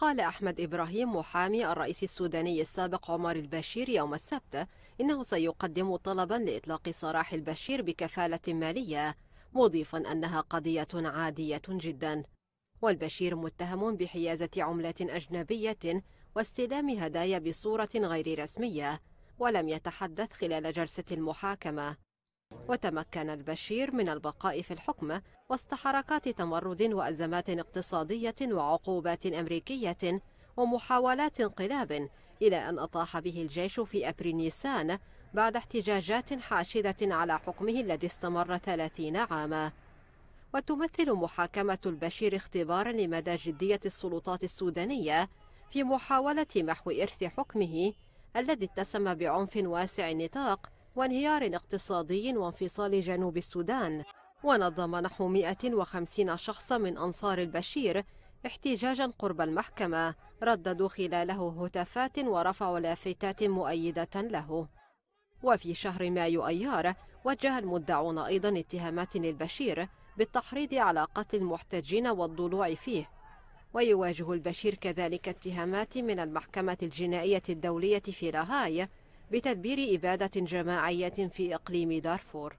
قال أحمد إبراهيم محامي الرئيس السوداني السابق عمر البشير يوم السبت إنه سيقدم طلبا لإطلاق سراح البشير بكفالة مالية مضيفا أنها قضية عادية جدا والبشير متهم بحيازة عملة أجنبية واستلام هدايا بصورة غير رسمية ولم يتحدث خلال جلسة المحاكمة وتمكن البشير من البقاء في الحكم وسط حركات تمرد وأزمات اقتصادية وعقوبات أمريكية ومحاولات انقلاب إلى أن أطاح به الجيش في أبريل نيسان بعد احتجاجات حاشدة على حكمه الذي استمر ثلاثين عاما وتمثل محاكمة البشير اختبارا لمدى جدية السلطات السودانية في محاولة محو إرث حكمه الذي اتسم بعنف واسع النطاق وانهيار اقتصادي وانفصال جنوب السودان ونظم نحو 150 شخصا من أنصار البشير احتجاجا قرب المحكمة رددوا خلاله هتافات ورفعوا لافتات مؤيدة له وفي شهر مايو أيار وجه المدعون أيضا اتهامات للبشير بالتحريض على قتل المحتجين والضلوع فيه ويواجه البشير كذلك اتهامات من المحكمة الجنائية الدولية في لاهاي بتدبير إبادة جماعية في إقليم دارفور